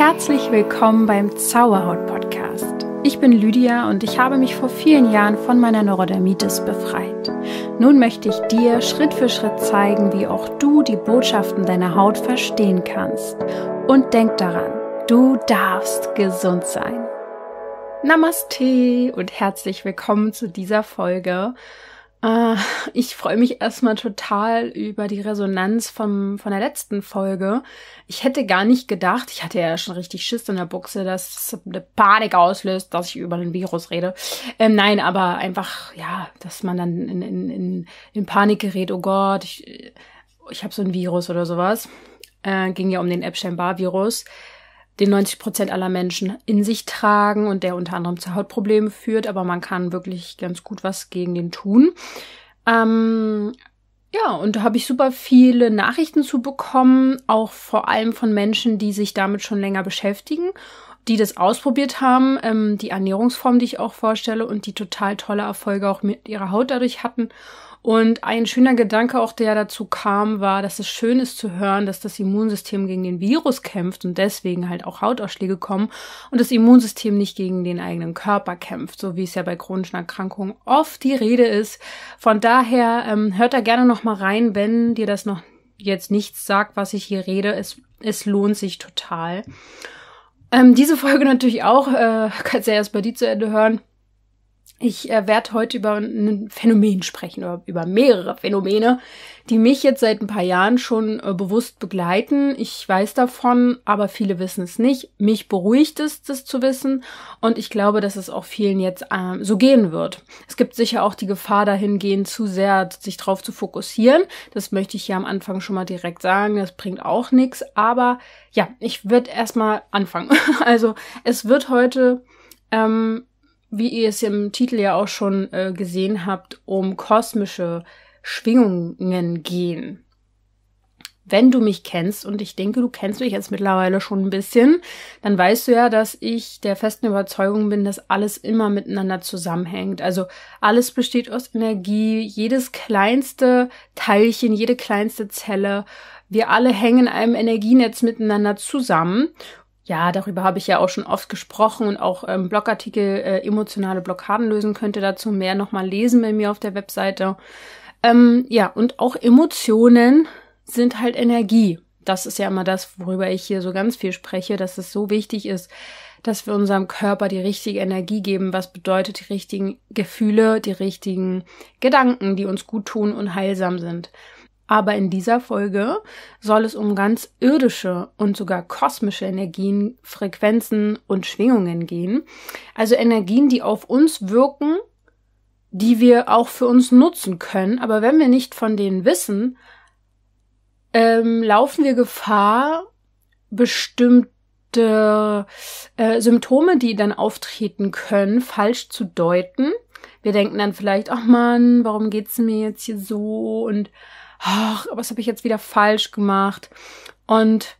Herzlich willkommen beim Zauberhaut Podcast. Ich bin Lydia und ich habe mich vor vielen Jahren von meiner Neurodermitis befreit. Nun möchte ich dir Schritt für Schritt zeigen, wie auch du die Botschaften deiner Haut verstehen kannst. Und denk daran, du darfst gesund sein. Namaste und herzlich willkommen zu dieser Folge. Äh, ich freue mich erstmal total über die Resonanz vom, von der letzten Folge. Ich hätte gar nicht gedacht, ich hatte ja schon richtig Schiss in der Buchse, dass es eine Panik auslöst, dass ich über den Virus rede. Ähm, nein, aber einfach, ja, dass man dann in, in, in, in Panik gerät, oh Gott, ich, ich habe so ein Virus oder sowas. Äh, ging ja um den Epstein-Barr-Virus den 90 Prozent aller Menschen in sich tragen und der unter anderem zu Hautproblemen führt, aber man kann wirklich ganz gut was gegen den tun. Ähm, ja, und da habe ich super viele Nachrichten zu bekommen, auch vor allem von Menschen, die sich damit schon länger beschäftigen, die das ausprobiert haben, ähm, die Ernährungsform, die ich auch vorstelle und die total tolle Erfolge auch mit ihrer Haut dadurch hatten und ein schöner Gedanke auch, der dazu kam, war, dass es schön ist zu hören, dass das Immunsystem gegen den Virus kämpft und deswegen halt auch Hautausschläge kommen und das Immunsystem nicht gegen den eigenen Körper kämpft, so wie es ja bei chronischen Erkrankungen oft die Rede ist. Von daher ähm, hört da gerne nochmal rein, wenn dir das noch jetzt nichts sagt, was ich hier rede. Es, es lohnt sich total. Ähm, diese Folge natürlich auch, äh, kannst ja erst bei dir zu Ende hören. Ich äh, werde heute über ein Phänomen sprechen oder über mehrere Phänomene, die mich jetzt seit ein paar Jahren schon äh, bewusst begleiten. Ich weiß davon, aber viele wissen es nicht. Mich beruhigt es, das zu wissen und ich glaube, dass es auch vielen jetzt äh, so gehen wird. Es gibt sicher auch die Gefahr dahingehend, zu sehr sich drauf zu fokussieren. Das möchte ich hier am Anfang schon mal direkt sagen. Das bringt auch nichts. Aber ja, ich würde erstmal anfangen. also es wird heute ähm, wie ihr es im Titel ja auch schon äh, gesehen habt, um kosmische Schwingungen gehen. Wenn du mich kennst, und ich denke, du kennst mich jetzt mittlerweile schon ein bisschen, dann weißt du ja, dass ich der festen Überzeugung bin, dass alles immer miteinander zusammenhängt. Also alles besteht aus Energie, jedes kleinste Teilchen, jede kleinste Zelle. Wir alle hängen in einem Energienetz miteinander zusammen ja, darüber habe ich ja auch schon oft gesprochen und auch ähm, Blogartikel äh, emotionale Blockaden lösen könnte dazu mehr nochmal lesen bei mir auf der Webseite. Ähm, ja, und auch Emotionen sind halt Energie. Das ist ja immer das, worüber ich hier so ganz viel spreche, dass es so wichtig ist, dass wir unserem Körper die richtige Energie geben, was bedeutet die richtigen Gefühle, die richtigen Gedanken, die uns gut tun und heilsam sind. Aber in dieser Folge soll es um ganz irdische und sogar kosmische Energien, Frequenzen und Schwingungen gehen. Also Energien, die auf uns wirken, die wir auch für uns nutzen können. Aber wenn wir nicht von denen wissen, ähm, laufen wir Gefahr, bestimmte äh, Symptome, die dann auftreten können, falsch zu deuten. Wir denken dann vielleicht, ach man, warum geht's mir jetzt hier so? Und ach, was habe ich jetzt wieder falsch gemacht? Und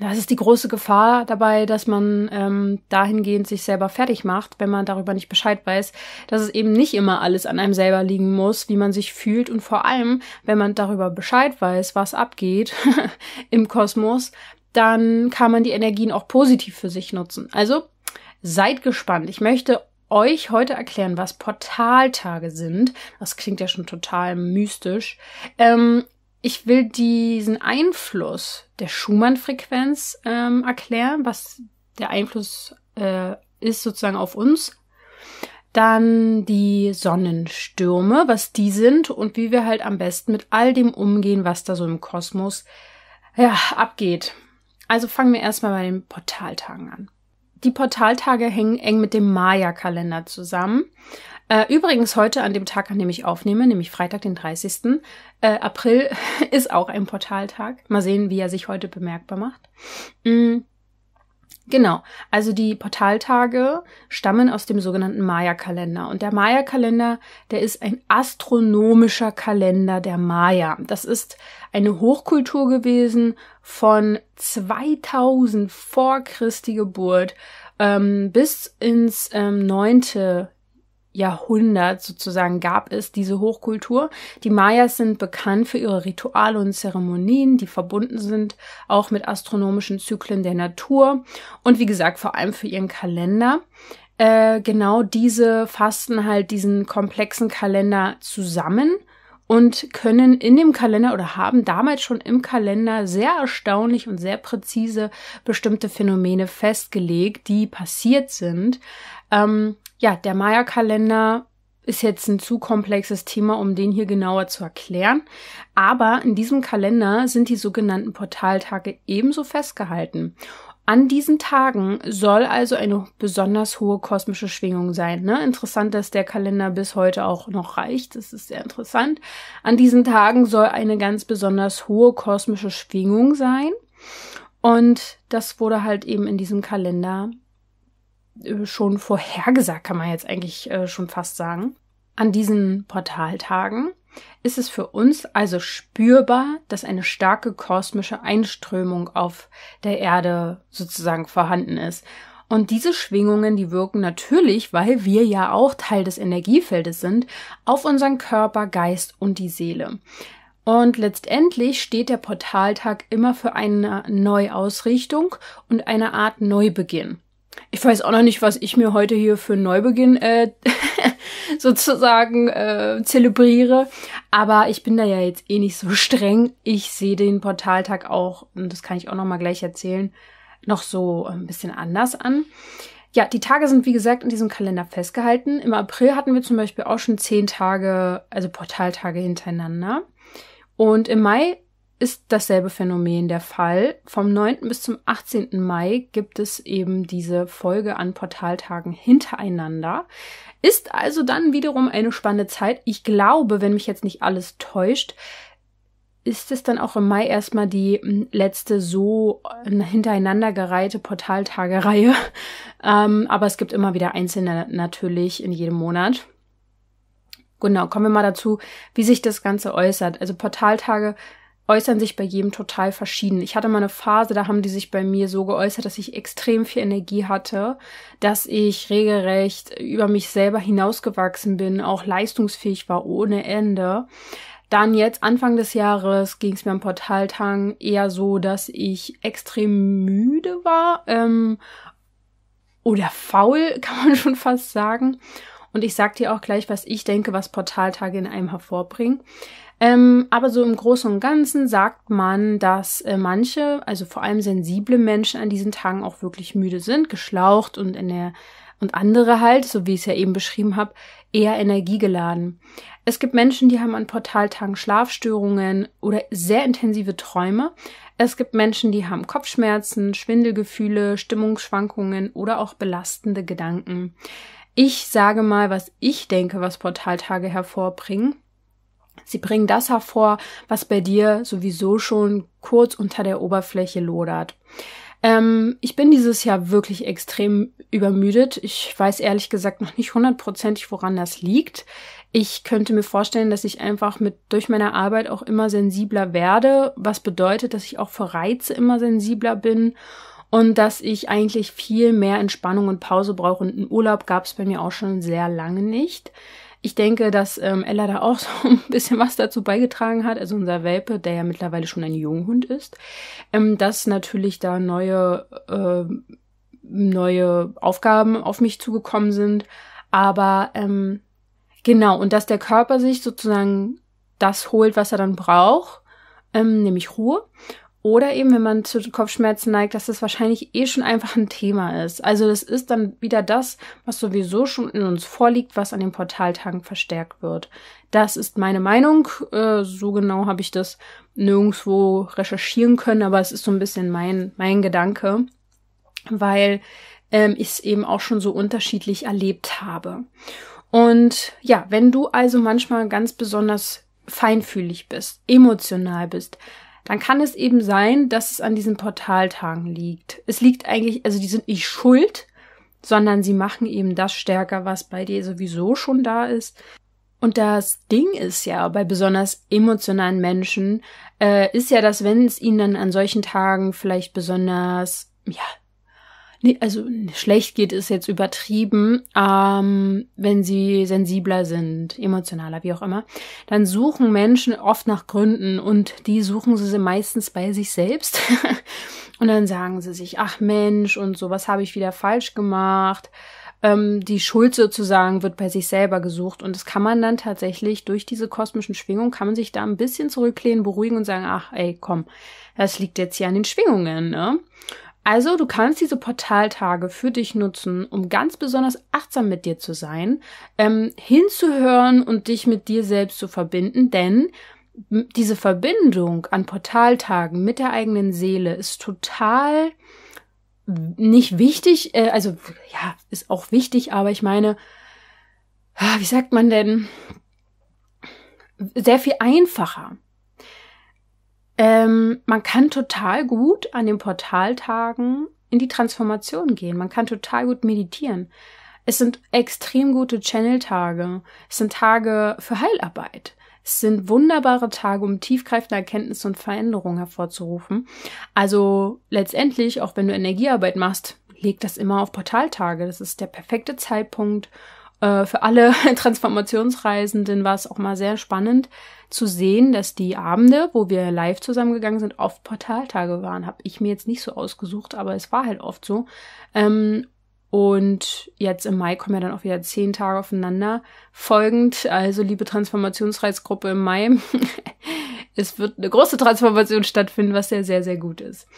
das ist die große Gefahr dabei, dass man ähm, dahingehend sich selber fertig macht, wenn man darüber nicht Bescheid weiß, dass es eben nicht immer alles an einem selber liegen muss, wie man sich fühlt und vor allem, wenn man darüber Bescheid weiß, was abgeht im Kosmos, dann kann man die Energien auch positiv für sich nutzen. Also seid gespannt. Ich möchte euch heute erklären, was Portaltage sind. Das klingt ja schon total mystisch. Ähm, ich will diesen Einfluss der Schumann-Frequenz ähm, erklären, was der Einfluss äh, ist sozusagen auf uns. Dann die Sonnenstürme, was die sind und wie wir halt am besten mit all dem umgehen, was da so im Kosmos ja, abgeht. Also fangen wir erstmal bei den Portaltagen an die Portaltage hängen eng mit dem Maya-Kalender zusammen. Äh, übrigens heute an dem Tag, an dem ich aufnehme, nämlich Freitag, den 30. Äh, April, ist auch ein Portaltag. Mal sehen, wie er sich heute bemerkbar macht. Mm. Genau, also die Portaltage stammen aus dem sogenannten Maya-Kalender. Und der Maya-Kalender, der ist ein astronomischer Kalender der Maya. Das ist eine Hochkultur gewesen von 2000 vor Christi Geburt ähm, bis ins ähm, 9. Jahrhundert sozusagen gab es diese Hochkultur. Die Mayas sind bekannt für ihre Rituale und Zeremonien, die verbunden sind auch mit astronomischen Zyklen der Natur und wie gesagt vor allem für ihren Kalender. Äh, genau diese fassten halt diesen komplexen Kalender zusammen und können in dem Kalender oder haben damals schon im Kalender sehr erstaunlich und sehr präzise bestimmte Phänomene festgelegt, die passiert sind. Ähm, ja, der Maya-Kalender ist jetzt ein zu komplexes Thema, um den hier genauer zu erklären. Aber in diesem Kalender sind die sogenannten Portaltage ebenso festgehalten. An diesen Tagen soll also eine besonders hohe kosmische Schwingung sein. Ne? Interessant, dass der Kalender bis heute auch noch reicht. Das ist sehr interessant. An diesen Tagen soll eine ganz besonders hohe kosmische Schwingung sein. Und das wurde halt eben in diesem Kalender äh, schon vorhergesagt, kann man jetzt eigentlich äh, schon fast sagen. An diesen Portaltagen ist es für uns also spürbar, dass eine starke kosmische Einströmung auf der Erde sozusagen vorhanden ist. Und diese Schwingungen, die wirken natürlich, weil wir ja auch Teil des Energiefeldes sind, auf unseren Körper, Geist und die Seele. Und letztendlich steht der Portaltag immer für eine Neuausrichtung und eine Art Neubeginn. Ich weiß auch noch nicht, was ich mir heute hier für einen Neubeginn äh, sozusagen äh, zelebriere. Aber ich bin da ja jetzt eh nicht so streng. Ich sehe den Portaltag auch, und das kann ich auch noch mal gleich erzählen, noch so ein bisschen anders an. Ja, die Tage sind wie gesagt in diesem Kalender festgehalten. Im April hatten wir zum Beispiel auch schon zehn Tage, also Portaltage hintereinander. Und im Mai ist dasselbe Phänomen der Fall. Vom 9. bis zum 18. Mai gibt es eben diese Folge an Portaltagen hintereinander. Ist also dann wiederum eine spannende Zeit. Ich glaube, wenn mich jetzt nicht alles täuscht, ist es dann auch im Mai erstmal die hm, letzte so äh, hintereinander gereihte Portaltagereihe. Ähm, aber es gibt immer wieder einzelne natürlich in jedem Monat. Genau, kommen wir mal dazu, wie sich das Ganze äußert. Also Portaltage äußern sich bei jedem total verschieden. Ich hatte mal eine Phase, da haben die sich bei mir so geäußert, dass ich extrem viel Energie hatte, dass ich regelrecht über mich selber hinausgewachsen bin, auch leistungsfähig war ohne Ende. Dann jetzt Anfang des Jahres ging es mir am Portaltang eher so, dass ich extrem müde war ähm, oder faul, kann man schon fast sagen. Und ich sag dir auch gleich, was ich denke, was Portaltage in einem hervorbringen. Ähm, aber so im Großen und Ganzen sagt man, dass äh, manche, also vor allem sensible Menschen an diesen Tagen auch wirklich müde sind, geschlaucht und in der und andere halt, so wie ich es ja eben beschrieben habe, eher energiegeladen. Es gibt Menschen, die haben an Portaltagen Schlafstörungen oder sehr intensive Träume. Es gibt Menschen, die haben Kopfschmerzen, Schwindelgefühle, Stimmungsschwankungen oder auch belastende Gedanken. Ich sage mal, was ich denke, was Portaltage hervorbringen. Sie bringen das hervor, was bei dir sowieso schon kurz unter der Oberfläche lodert. Ähm, ich bin dieses Jahr wirklich extrem übermüdet. Ich weiß ehrlich gesagt noch nicht hundertprozentig, woran das liegt. Ich könnte mir vorstellen, dass ich einfach mit durch meine Arbeit auch immer sensibler werde, was bedeutet, dass ich auch für Reize immer sensibler bin und dass ich eigentlich viel mehr Entspannung und Pause brauche. Und einen Urlaub gab es bei mir auch schon sehr lange nicht. Ich denke, dass ähm, Ella da auch so ein bisschen was dazu beigetragen hat, also unser Welpe, der ja mittlerweile schon ein Junghund ist, ähm, dass natürlich da neue, äh, neue Aufgaben auf mich zugekommen sind. Aber ähm, genau, und dass der Körper sich sozusagen das holt, was er dann braucht, ähm, nämlich Ruhe. Oder eben, wenn man zu Kopfschmerzen neigt, dass das wahrscheinlich eh schon einfach ein Thema ist. Also das ist dann wieder das, was sowieso schon in uns vorliegt, was an den Portaltagen verstärkt wird. Das ist meine Meinung. Äh, so genau habe ich das nirgendwo recherchieren können, aber es ist so ein bisschen mein, mein Gedanke, weil ähm, ich es eben auch schon so unterschiedlich erlebt habe. Und ja, wenn du also manchmal ganz besonders feinfühlig bist, emotional bist, dann kann es eben sein, dass es an diesen Portaltagen liegt. Es liegt eigentlich, also die sind nicht schuld, sondern sie machen eben das stärker, was bei dir sowieso schon da ist. Und das Ding ist ja bei besonders emotionalen Menschen, äh, ist ja, dass wenn es ihnen dann an solchen Tagen vielleicht besonders, ja, Nee, also schlecht geht ist jetzt übertrieben, ähm, wenn sie sensibler sind, emotionaler, wie auch immer, dann suchen Menschen oft nach Gründen und die suchen sie meistens bei sich selbst. und dann sagen sie sich, ach Mensch, und so, was habe ich wieder falsch gemacht? Ähm, die Schuld sozusagen wird bei sich selber gesucht und das kann man dann tatsächlich durch diese kosmischen Schwingungen, kann man sich da ein bisschen zurücklehnen, beruhigen und sagen, ach ey, komm, das liegt jetzt hier an den Schwingungen, ne? Also du kannst diese Portaltage für dich nutzen, um ganz besonders achtsam mit dir zu sein, ähm, hinzuhören und dich mit dir selbst zu verbinden, denn diese Verbindung an Portaltagen mit der eigenen Seele ist total nicht wichtig, äh, also ja, ist auch wichtig, aber ich meine, ah, wie sagt man denn, sehr viel einfacher. Ähm, man kann total gut an den Portaltagen in die Transformation gehen. Man kann total gut meditieren. Es sind extrem gute Channel-Tage. Es sind Tage für Heilarbeit. Es sind wunderbare Tage, um tiefgreifende Erkenntnisse und Veränderungen hervorzurufen. Also letztendlich, auch wenn du Energiearbeit machst, leg das immer auf Portaltage. Das ist der perfekte Zeitpunkt, äh, für alle Transformationsreisenden war es auch mal sehr spannend zu sehen, dass die Abende, wo wir live zusammengegangen sind, oft Portaltage waren. Habe ich mir jetzt nicht so ausgesucht, aber es war halt oft so. Ähm, und jetzt im Mai kommen ja dann auch wieder zehn Tage aufeinander folgend. Also liebe Transformationsreisgruppe im Mai, es wird eine große Transformation stattfinden, was ja sehr, sehr gut ist.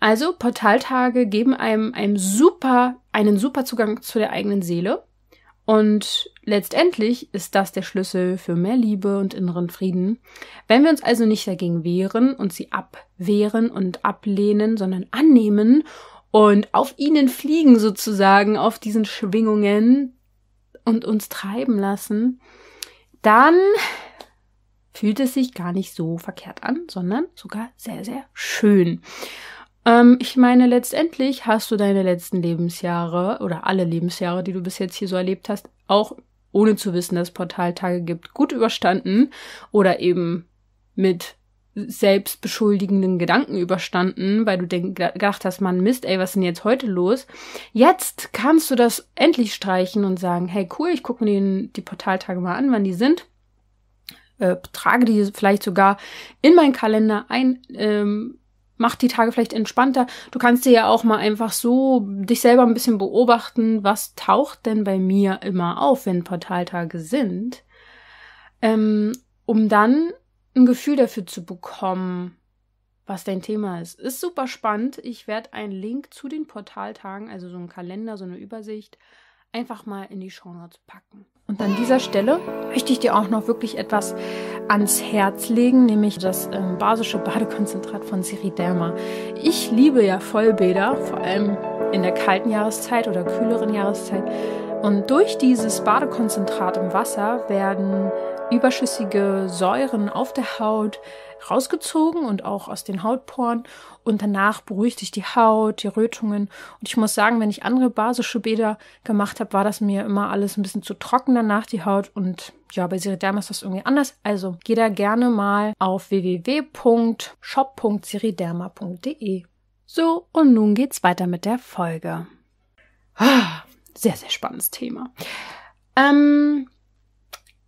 Also Portaltage geben einem, einem super, einen super Zugang zu der eigenen Seele. Und letztendlich ist das der Schlüssel für mehr Liebe und inneren Frieden. Wenn wir uns also nicht dagegen wehren und sie abwehren und ablehnen, sondern annehmen und auf ihnen fliegen sozusagen, auf diesen Schwingungen und uns treiben lassen, dann fühlt es sich gar nicht so verkehrt an, sondern sogar sehr, sehr schön. Ähm, ich meine, letztendlich hast du deine letzten Lebensjahre oder alle Lebensjahre, die du bis jetzt hier so erlebt hast, auch ohne zu wissen, dass es Portaltage gibt, gut überstanden oder eben mit selbstbeschuldigenden Gedanken überstanden, weil du denk, gedacht hast, man Mist, ey, was ist denn jetzt heute los? Jetzt kannst du das endlich streichen und sagen, hey, cool, ich gucke mir den, die Portaltage mal an, wann die sind. Äh, trage die vielleicht sogar in meinen Kalender ein, ähm, macht die Tage vielleicht entspannter. Du kannst dir ja auch mal einfach so dich selber ein bisschen beobachten, was taucht denn bei mir immer auf, wenn Portaltage sind, ähm, um dann ein Gefühl dafür zu bekommen, was dein Thema ist. Ist super spannend. Ich werde einen Link zu den Portaltagen, also so einen Kalender, so eine Übersicht, einfach mal in die Shownotes packen. Und an dieser Stelle möchte ich dir auch noch wirklich etwas ans Herz legen, nämlich das ähm, basische Badekonzentrat von Siriderma. Ich liebe ja Vollbäder, vor allem in der kalten Jahreszeit oder kühleren Jahreszeit. Und durch dieses Badekonzentrat im Wasser werden überschüssige Säuren auf der Haut rausgezogen und auch aus den Hautporen und danach beruhigt sich die Haut, die Rötungen. Und ich muss sagen, wenn ich andere basische Bäder gemacht habe, war das mir immer alles ein bisschen zu trocken danach, die Haut. Und ja, bei Siriderma ist das irgendwie anders. Also geh da gerne mal auf www.shop.siriderma.de. So, und nun geht's weiter mit der Folge. Ah, sehr, sehr spannendes Thema. Ähm,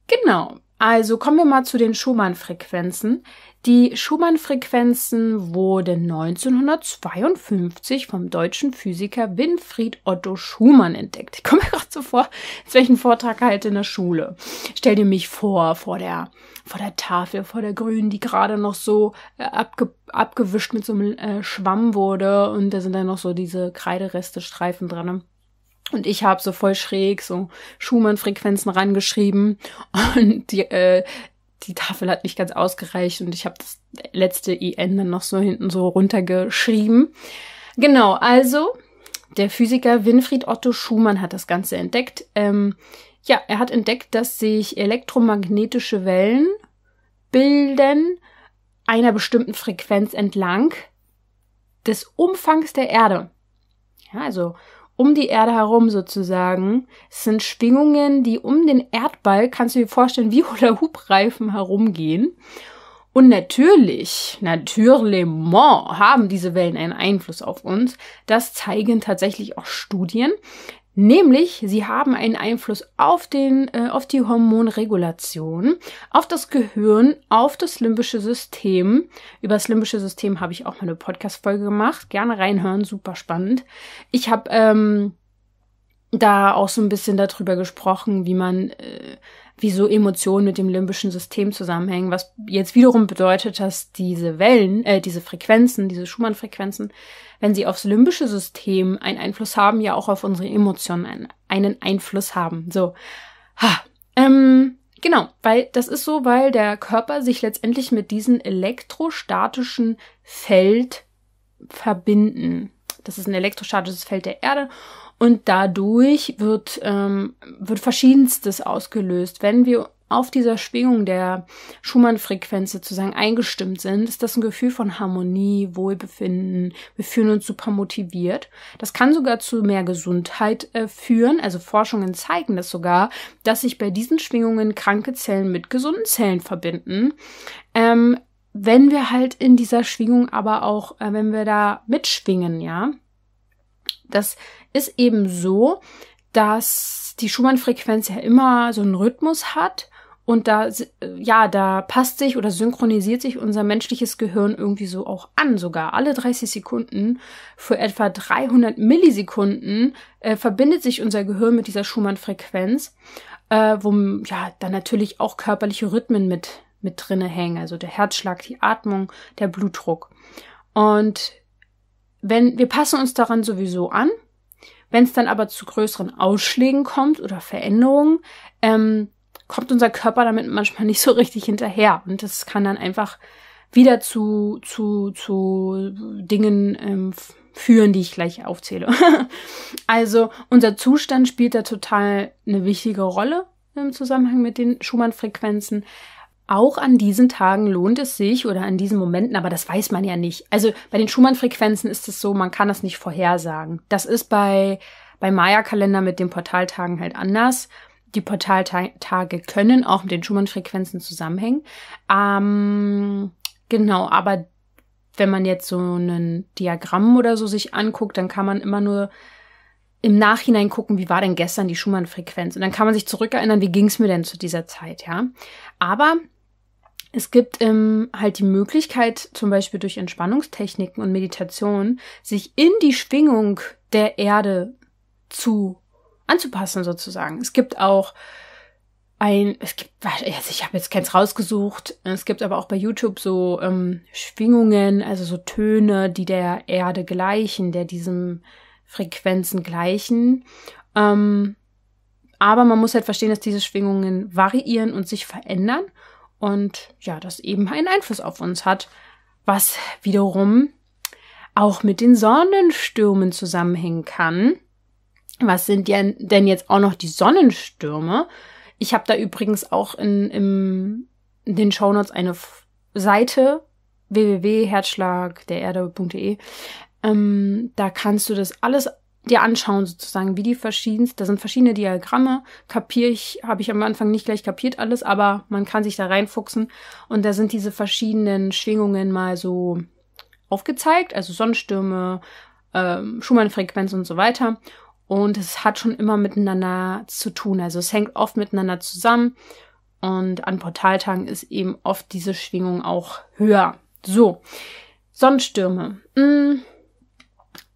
genau, also kommen wir mal zu den Schumann-Frequenzen. Die Schumann-Frequenzen wurden 1952 vom deutschen Physiker Winfried Otto Schumann entdeckt. Ich komme mir gerade so vor, als welchen Vortrag halt in der Schule. Stell dir mich vor, vor der, vor der Tafel, vor der Grünen, die gerade noch so äh, abge, abgewischt mit so einem äh, Schwamm wurde und da sind dann noch so diese Kreidereste-Streifen dran. Ne? Und ich habe so voll schräg so Schumann-Frequenzen rangeschrieben. Und die, äh, die Tafel hat nicht ganz ausgereicht und ich habe das letzte IN e dann noch so hinten so runtergeschrieben. Genau, also der Physiker Winfried Otto Schumann hat das Ganze entdeckt. Ähm, ja, er hat entdeckt, dass sich elektromagnetische Wellen bilden einer bestimmten Frequenz entlang des Umfangs der Erde. Ja, also um die Erde herum sozusagen. Es sind Schwingungen, die um den Erdball, kannst du dir vorstellen, wie oder Hubreifen herumgehen. Und natürlich, natürlich haben diese Wellen einen Einfluss auf uns. Das zeigen tatsächlich auch Studien. Nämlich, sie haben einen Einfluss auf, den, äh, auf die Hormonregulation, auf das Gehirn, auf das limbische System. Über das limbische System habe ich auch mal eine Podcast-Folge gemacht. Gerne reinhören, super spannend. Ich habe ähm, da auch so ein bisschen darüber gesprochen, wie man, äh, wieso Emotionen mit dem limbischen System zusammenhängen, was jetzt wiederum bedeutet, dass diese Wellen, äh, diese Frequenzen, diese Schumann-Frequenzen, wenn sie aufs limbische System einen Einfluss haben, ja auch auf unsere Emotionen einen, einen Einfluss haben. So. Ha. Ähm, genau, weil das ist so, weil der Körper sich letztendlich mit diesem elektrostatischen Feld verbinden. Das ist ein elektrostatisches Feld der Erde und dadurch wird, ähm, wird verschiedenstes ausgelöst. Wenn wir auf dieser Schwingung der Schumann-Frequenz sozusagen eingestimmt sind, ist das ein Gefühl von Harmonie, Wohlbefinden. Wir fühlen uns super motiviert. Das kann sogar zu mehr Gesundheit äh, führen. Also Forschungen zeigen das sogar, dass sich bei diesen Schwingungen kranke Zellen mit gesunden Zellen verbinden. Ähm, wenn wir halt in dieser Schwingung aber auch, äh, wenn wir da mitschwingen, ja. Das ist eben so, dass die Schumann-Frequenz ja immer so einen Rhythmus hat und da, ja, da passt sich oder synchronisiert sich unser menschliches Gehirn irgendwie so auch an. Sogar alle 30 Sekunden für etwa 300 Millisekunden äh, verbindet sich unser Gehirn mit dieser Schumann-Frequenz, äh, wo ja dann natürlich auch körperliche Rhythmen mit mit drinne hängen, also der Herzschlag, die Atmung, der Blutdruck. Und wenn wir passen uns daran sowieso an, wenn es dann aber zu größeren Ausschlägen kommt oder Veränderungen, ähm, kommt unser Körper damit manchmal nicht so richtig hinterher. Und das kann dann einfach wieder zu, zu, zu Dingen ähm, führen, die ich gleich aufzähle. also unser Zustand spielt da total eine wichtige Rolle im Zusammenhang mit den Schumann-Frequenzen. Auch an diesen Tagen lohnt es sich oder an diesen Momenten, aber das weiß man ja nicht. Also bei den Schumann-Frequenzen ist es so, man kann das nicht vorhersagen. Das ist bei, bei Maya-Kalender mit den Portaltagen halt anders die Portaltage können auch mit den Schumann-Frequenzen zusammenhängen. Ähm, genau, aber wenn man jetzt so ein Diagramm oder so sich anguckt, dann kann man immer nur im Nachhinein gucken, wie war denn gestern die Schumann-Frequenz? Und dann kann man sich zurückerinnern, wie ging es mir denn zu dieser Zeit, ja? Aber es gibt ähm, halt die Möglichkeit, zum Beispiel durch Entspannungstechniken und Meditation, sich in die Schwingung der Erde zu anzupassen sozusagen. Es gibt auch ein, es gibt, also ich habe jetzt keins rausgesucht, es gibt aber auch bei YouTube so ähm, Schwingungen, also so Töne, die der Erde gleichen, der diesen Frequenzen gleichen. Ähm, aber man muss halt verstehen, dass diese Schwingungen variieren und sich verändern und ja, das eben einen Einfluss auf uns hat, was wiederum auch mit den Sonnenstürmen zusammenhängen kann. Was sind denn jetzt auch noch die Sonnenstürme? Ich habe da übrigens auch in, im, in den Shownotes eine Seite www.herzschlagdererde.de. Ähm, da kannst du das alles dir anschauen, sozusagen, wie die verschiedensten, da sind verschiedene Diagramme, kapier ich, habe ich am Anfang nicht gleich kapiert alles, aber man kann sich da reinfuchsen und da sind diese verschiedenen Schwingungen mal so aufgezeigt, also Sonnenstürme, ähm, Schumann-Frequenz und so weiter und es hat schon immer miteinander zu tun. Also es hängt oft miteinander zusammen. Und an Portaltagen ist eben oft diese Schwingung auch höher. So, Sonnenstürme. Hm.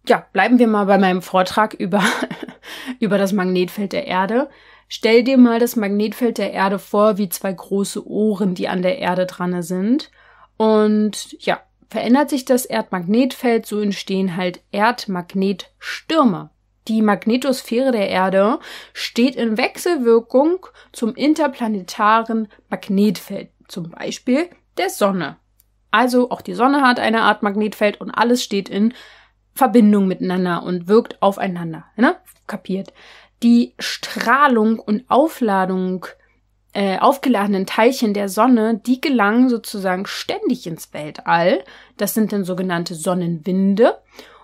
Ja, bleiben wir mal bei meinem Vortrag über, über das Magnetfeld der Erde. Stell dir mal das Magnetfeld der Erde vor wie zwei große Ohren, die an der Erde dran sind. Und ja, verändert sich das Erdmagnetfeld, so entstehen halt Erdmagnetstürme. Die Magnetosphäre der Erde steht in Wechselwirkung zum interplanetaren Magnetfeld, zum Beispiel der Sonne. Also auch die Sonne hat eine Art Magnetfeld und alles steht in Verbindung miteinander und wirkt aufeinander. Ne? Kapiert. Die Strahlung und Aufladung äh, aufgeladenen Teilchen der Sonne, die gelangen sozusagen ständig ins Weltall. Das sind dann sogenannte Sonnenwinde.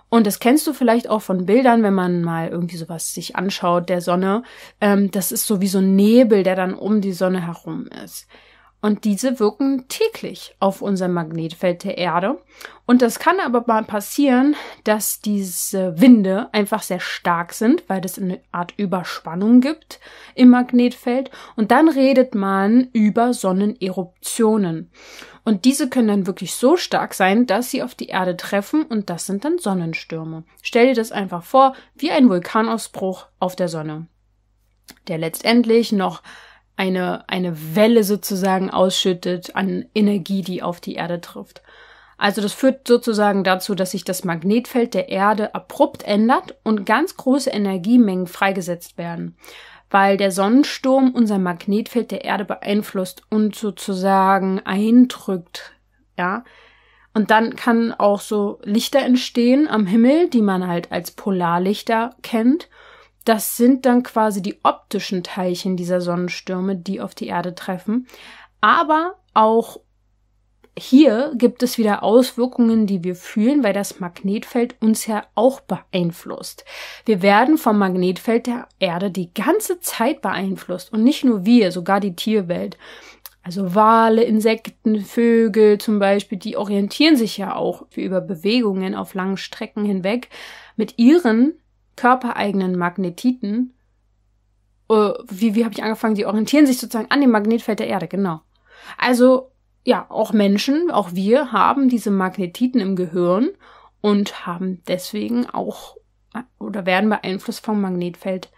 Und das kennst du vielleicht auch von Bildern, wenn man mal irgendwie sowas sich anschaut, der Sonne. Ähm, das ist so wie so ein Nebel, der dann um die Sonne herum ist. Und diese wirken täglich auf unser Magnetfeld der Erde. Und das kann aber mal passieren, dass diese Winde einfach sehr stark sind, weil es eine Art Überspannung gibt im Magnetfeld. Und dann redet man über Sonneneruptionen. Und diese können dann wirklich so stark sein, dass sie auf die Erde treffen und das sind dann Sonnenstürme. Stell dir das einfach vor, wie ein Vulkanausbruch auf der Sonne, der letztendlich noch eine, eine Welle sozusagen ausschüttet an Energie, die auf die Erde trifft. Also das führt sozusagen dazu, dass sich das Magnetfeld der Erde abrupt ändert und ganz große Energiemengen freigesetzt werden, weil der Sonnensturm unser Magnetfeld der Erde beeinflusst und sozusagen eindrückt, ja. Und dann kann auch so Lichter entstehen am Himmel, die man halt als Polarlichter kennt. Das sind dann quasi die optischen Teilchen dieser Sonnenstürme, die auf die Erde treffen. Aber auch hier gibt es wieder Auswirkungen, die wir fühlen, weil das Magnetfeld uns ja auch beeinflusst. Wir werden vom Magnetfeld der Erde die ganze Zeit beeinflusst und nicht nur wir, sogar die Tierwelt. Also Wale, Insekten, Vögel zum Beispiel, die orientieren sich ja auch über Bewegungen auf langen Strecken hinweg mit ihren körpereigenen Magnetiten, äh, wie, wie habe ich angefangen, die orientieren sich sozusagen an dem Magnetfeld der Erde, genau. Also ja, auch Menschen, auch wir haben diese Magnetiten im Gehirn und haben deswegen auch oder werden beeinflusst vom Magnetfeld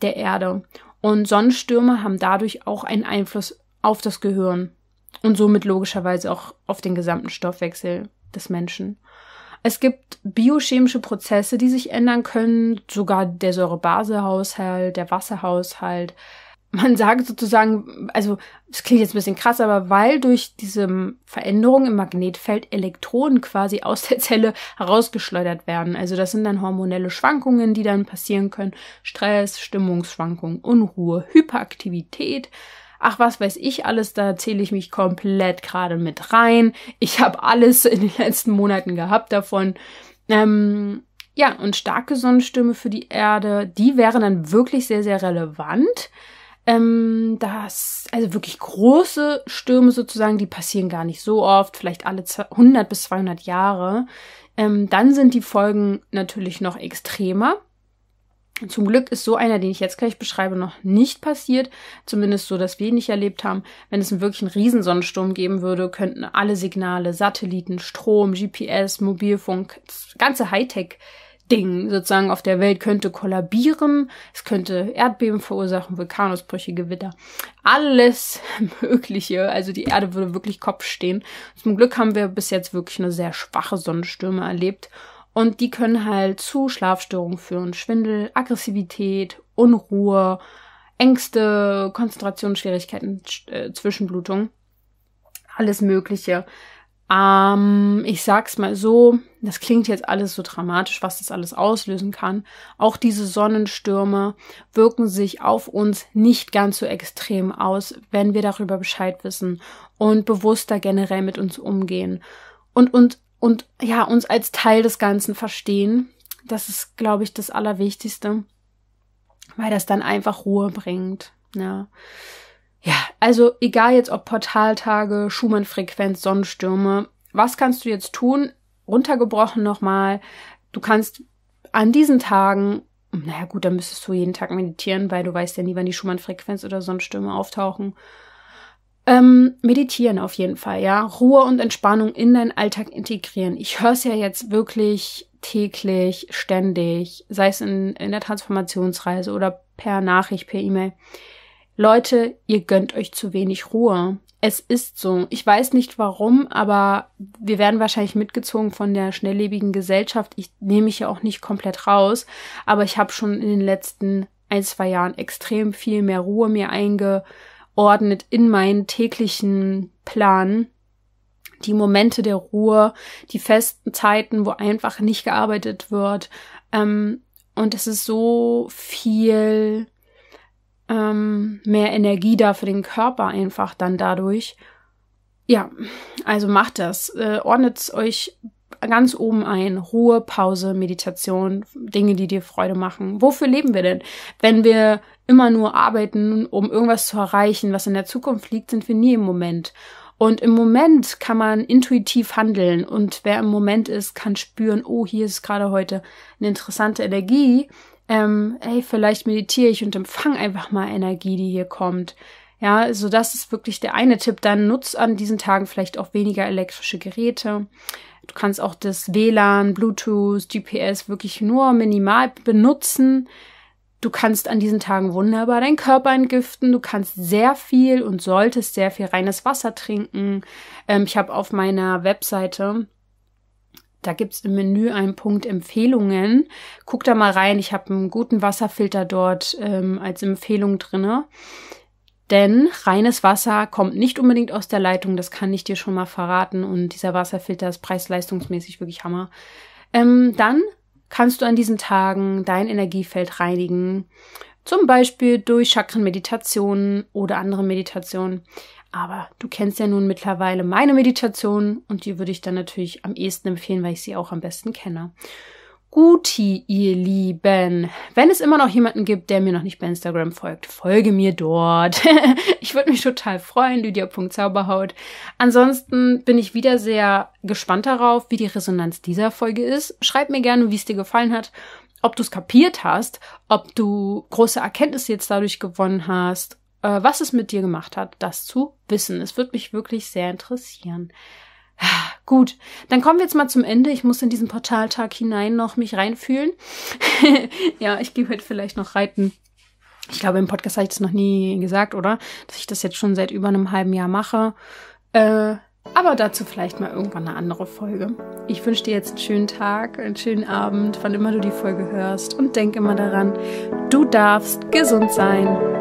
der Erde. Und Sonnenstürme haben dadurch auch einen Einfluss auf das Gehirn und somit logischerweise auch auf den gesamten Stoffwechsel des Menschen. Es gibt biochemische Prozesse, die sich ändern können, sogar der Säure-Base-Haushalt, der Wasserhaushalt. Man sagt sozusagen, also es klingt jetzt ein bisschen krass, aber weil durch diese Veränderung im Magnetfeld Elektronen quasi aus der Zelle herausgeschleudert werden. Also das sind dann hormonelle Schwankungen, die dann passieren können. Stress, Stimmungsschwankungen, Unruhe, Hyperaktivität ach was weiß ich alles, da zähle ich mich komplett gerade mit rein. Ich habe alles in den letzten Monaten gehabt davon. Ähm, ja, und starke Sonnenstürme für die Erde, die wären dann wirklich sehr, sehr relevant. Ähm, das, also wirklich große Stürme sozusagen, die passieren gar nicht so oft, vielleicht alle 100 bis 200 Jahre. Ähm, dann sind die Folgen natürlich noch extremer. Zum Glück ist so einer, den ich jetzt gleich beschreibe, noch nicht passiert. Zumindest so, dass wir ihn nicht erlebt haben. Wenn es einen wirklichen Riesensonnensturm geben würde, könnten alle Signale, Satelliten, Strom, GPS, Mobilfunk, das ganze Hightech Ding sozusagen auf der Welt könnte kollabieren, es könnte Erdbeben verursachen, Vulkanausbrüche, Gewitter, alles Mögliche. Also die Erde würde wirklich Kopf stehen. Zum Glück haben wir bis jetzt wirklich nur sehr schwache Sonnenstürme erlebt und die können halt zu Schlafstörungen führen, Schwindel, Aggressivität, Unruhe, Ängste, Konzentrationsschwierigkeiten, äh, Zwischenblutung, alles Mögliche. Ähm, ich sag's mal so, das klingt jetzt alles so dramatisch, was das alles auslösen kann. Auch diese Sonnenstürme wirken sich auf uns nicht ganz so extrem aus, wenn wir darüber Bescheid wissen und bewusster generell mit uns umgehen und uns und ja, uns als Teil des Ganzen verstehen. Das ist, glaube ich, das Allerwichtigste, weil das dann einfach Ruhe bringt. Ja. Ne? Ja, also egal jetzt ob Portaltage, Schumann-Frequenz, Sonnenstürme, was kannst du jetzt tun? Runtergebrochen nochmal, du kannst an diesen Tagen, naja gut, dann müsstest du jeden Tag meditieren, weil du weißt ja nie, wann die Schumann-Frequenz oder Sonnenstürme auftauchen. Ähm, meditieren auf jeden Fall, ja. Ruhe und Entspannung in deinen Alltag integrieren. Ich höre es ja jetzt wirklich täglich, ständig, sei es in, in der Transformationsreise oder per Nachricht, per E-Mail. Leute, ihr gönnt euch zu wenig Ruhe. Es ist so. Ich weiß nicht warum, aber wir werden wahrscheinlich mitgezogen von der schnelllebigen Gesellschaft. Ich nehme mich ja auch nicht komplett raus, aber ich habe schon in den letzten ein, zwei Jahren extrem viel mehr Ruhe mir einge ordnet in meinen täglichen Plan die Momente der Ruhe, die festen Zeiten, wo einfach nicht gearbeitet wird. Ähm, und es ist so viel ähm, mehr Energie da für den Körper einfach dann dadurch. Ja, also macht das. Äh, ordnet euch ganz oben ein. Ruhe, Pause, Meditation, Dinge, die dir Freude machen. Wofür leben wir denn? Wenn wir immer nur arbeiten, um irgendwas zu erreichen, was in der Zukunft liegt, sind wir nie im Moment. Und im Moment kann man intuitiv handeln und wer im Moment ist, kann spüren, oh, hier ist gerade heute eine interessante Energie. Ähm, ey, vielleicht meditiere ich und empfange einfach mal Energie, die hier kommt. Ja, also das ist wirklich der eine Tipp. Dann nutzt an diesen Tagen vielleicht auch weniger elektrische Geräte. Du kannst auch das WLAN, Bluetooth, GPS wirklich nur minimal benutzen. Du kannst an diesen Tagen wunderbar deinen Körper entgiften. Du kannst sehr viel und solltest sehr viel reines Wasser trinken. Ähm, ich habe auf meiner Webseite da gibt es im Menü einen Punkt Empfehlungen. Guck da mal rein. Ich habe einen guten Wasserfilter dort ähm, als Empfehlung drinne. Denn reines Wasser kommt nicht unbedingt aus der Leitung, das kann ich dir schon mal verraten. Und dieser Wasserfilter ist preis-leistungsmäßig wirklich Hammer. Ähm, dann kannst du an diesen Tagen dein Energiefeld reinigen. Zum Beispiel durch Chakrenmeditationen oder andere Meditationen. Aber du kennst ja nun mittlerweile meine Meditation und die würde ich dann natürlich am ehesten empfehlen, weil ich sie auch am besten kenne. Guti, ihr Lieben. Wenn es immer noch jemanden gibt, der mir noch nicht bei Instagram folgt, folge mir dort. ich würde mich total freuen, lydia.zauberhaut. Ansonsten bin ich wieder sehr gespannt darauf, wie die Resonanz dieser Folge ist. Schreib mir gerne, wie es dir gefallen hat, ob du es kapiert hast, ob du große Erkenntnisse jetzt dadurch gewonnen hast, äh, was es mit dir gemacht hat, das zu wissen. Es würde mich wirklich sehr interessieren. Gut, dann kommen wir jetzt mal zum Ende. Ich muss in diesen Portaltag hinein noch mich reinfühlen. ja, ich gehe heute vielleicht noch reiten. Ich glaube, im Podcast habe ich das noch nie gesagt, oder? Dass ich das jetzt schon seit über einem halben Jahr mache. Äh, aber dazu vielleicht mal irgendwann eine andere Folge. Ich wünsche dir jetzt einen schönen Tag, einen schönen Abend, wann immer du die Folge hörst. Und denk immer daran, du darfst gesund sein.